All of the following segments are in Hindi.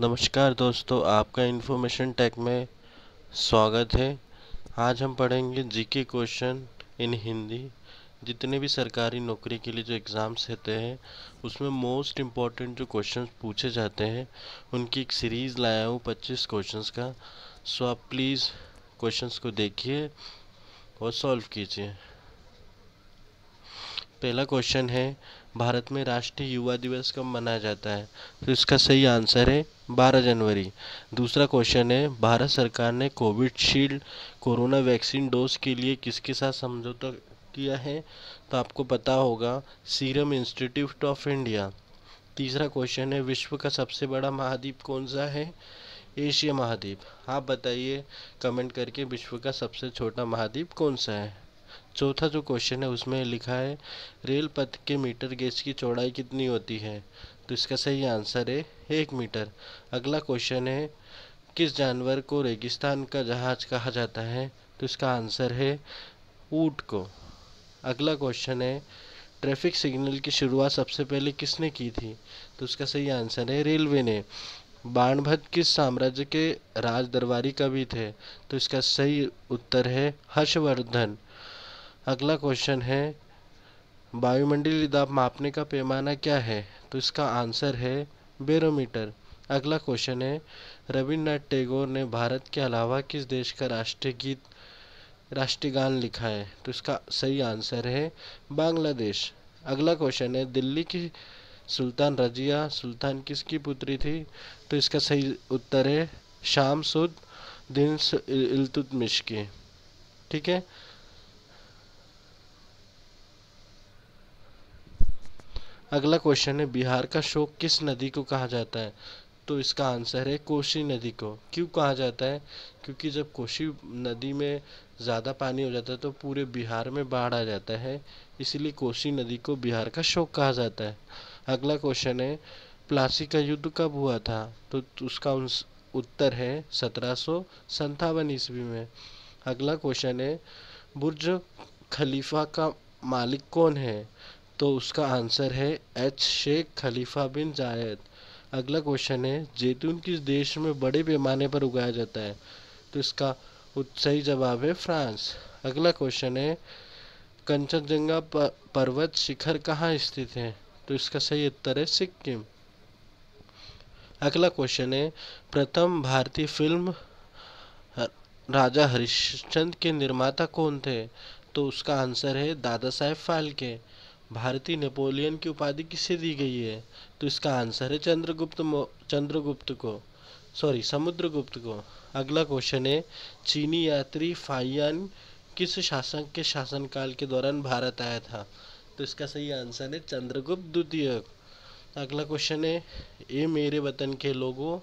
नमस्कार दोस्तों आपका इन्फॉर्मेशन टेक में स्वागत है आज हम पढ़ेंगे जीके क्वेश्चन इन हिंदी जितने भी सरकारी नौकरी के लिए जो एग्ज़ाम्स रहते हैं उसमें मोस्ट इम्पॉर्टेंट जो क्वेश्चन पूछे जाते हैं उनकी एक सीरीज़ लाया हूँ पच्चीस क्वेश्चंस का सो आप प्लीज़ क्वेश्चंस को देखिए और सॉल्व कीजिए पहला क्वेश्चन है भारत में राष्ट्रीय युवा दिवस कब मनाया जाता है तो इसका सही आंसर है 12 जनवरी दूसरा क्वेश्चन है भारत सरकार ने कोविडशील्ड कोरोना वैक्सीन डोज के लिए किसके साथ समझौता किया है तो आपको पता होगा सीरम इंस्टीट्यूट ऑफ इंडिया तीसरा क्वेश्चन है विश्व का सबसे बड़ा महाद्वीप कौन सा है एशिया महाद्वीप आप बताइए कमेंट करके विश्व का सबसे छोटा महाद्वीप कौन सा है चौथा जो क्वेश्चन है उसमें लिखा है रेल पथ के मीटर गेज की चौड़ाई कितनी होती है तो इसका सही आंसर है एक मीटर अगला क्वेश्चन है किस जानवर को रेगिस्तान का जहाज कहा जाता है तो इसका आंसर है ऊट को अगला क्वेश्चन है ट्रैफिक सिग्नल की शुरुआत सबसे पहले किसने की थी तो उसका सही आंसर है रेलवे ने बाणभद्र किस साम्राज्य के राज दरबारी कवि थे तो इसका सही उत्तर है हर्षवर्धन अगला क्वेश्चन है वायुमंडलीय दाब मापने का पैमाना क्या है तो इसका आंसर है बेरोमीटर अगला क्वेश्चन है रविन्द्रनाथ टैगोर ने भारत के अलावा किस देश का राष्ट्रीय गीत राष्ट्रीय गान लिखा है तो इसका सही आंसर है बांग्लादेश अगला क्वेश्चन है दिल्ली की सुल्तान रजिया सुल्तान किसकी पुत्री थी तो इसका सही उत्तर है शाम सुद दिन इलतुतमिश की ठीक है अगला क्वेश्चन है बिहार का शोक किस नदी को कहा जाता है तो इसका आंसर है कोसी नदी को क्यों कहा जाता है क्योंकि जब कोसी नदी में ज़्यादा पानी हो जाता है तो पूरे बिहार में बाढ़ आ जाता है इसीलिए कोसी नदी को बिहार का शोक कहा जाता है अगला क्वेश्चन है प्लासी का युद्ध कब हुआ था तो उसका उत्तर है सत्रह सौ ईस्वी में अगला क्वेश्चन है बुर्ज खलीफा का मालिक कौन है तो उसका आंसर है एच शेख खलीफा बिन जायद अगला क्वेश्चन है जैतून किस देश में बड़े पैमाने पर उगाया जाता है तो इसका सही जवाब है फ्रांस अगला क्वेश्चन है कंचनजंगा पर्वत शिखर कहाँ स्थित है तो इसका सही उत्तर है सिक्किम अगला क्वेश्चन है प्रथम भारतीय फिल्म राजा हरिश्चंद्र के निर्माता कौन थे तो उसका आंसर है दादा साहेब फाल्के भारतीय नेपोलियन की उपाधि किसे दी गई है तो इसका आंसर है चंद्रगुप्त चंद्रगुप्त को सॉरी समुद्रगुप्त को अगला क्वेश्चन है चीनी यात्री फाइयान किस शासक के शासनकाल के दौरान भारत आया था तो इसका सही आंसर है चंद्रगुप्त द्वितीय अगला क्वेश्चन है ए मेरे वतन के लोगों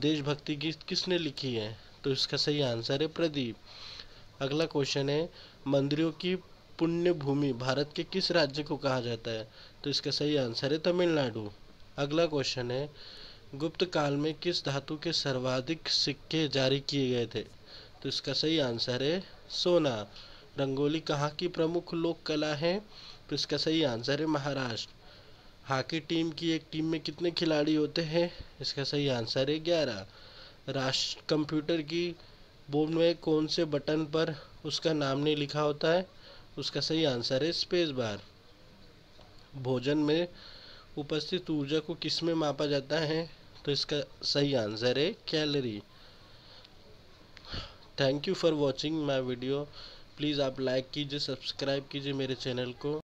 देशभक्ति गीत किसने लिखी है तो इसका सही आंसर है प्रदीप अगला क्वेश्चन है मंदिरों की पुण्य भूमि भारत के किस राज्य को कहा जाता है तो इसका सही आंसर है तमिलनाडु अगला क्वेश्चन है गुप्त काल में किस धातु के सर्वाधिक सिक्के जारी किए गए थे तो इसका सही आंसर है सोना रंगोली कहाँ की प्रमुख लोक कला है तो इसका सही आंसर है महाराष्ट्र हॉकी टीम की एक टीम में कितने खिलाड़ी होते हैं इसका सही आंसर है ग्यारह राष्ट्र कंप्यूटर की बोर्ड में कौन से बटन पर उसका नाम नहीं लिखा होता है उसका सही आंसर है स्पेस बार भोजन में उपस्थित ऊर्जा को किस में मापा जाता है तो इसका सही आंसर है calorie thank you for watching my video please आप लाइक कीजिए सब्सक्राइब कीजिए मेरे चैनल को